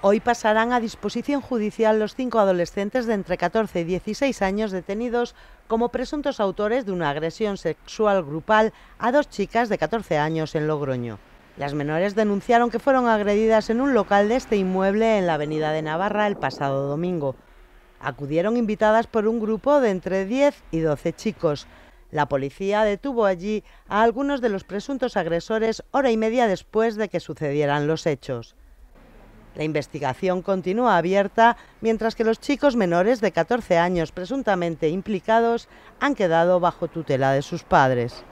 Hoy pasarán a disposición judicial los cinco adolescentes de entre 14 y 16 años detenidos como presuntos autores de una agresión sexual grupal a dos chicas de 14 años en Logroño. Las menores denunciaron que fueron agredidas en un local de este inmueble en la Avenida de Navarra el pasado domingo. Acudieron invitadas por un grupo de entre 10 y 12 chicos. La policía detuvo allí a algunos de los presuntos agresores hora y media después de que sucedieran los hechos. La investigación continúa abierta, mientras que los chicos menores de 14 años presuntamente implicados han quedado bajo tutela de sus padres.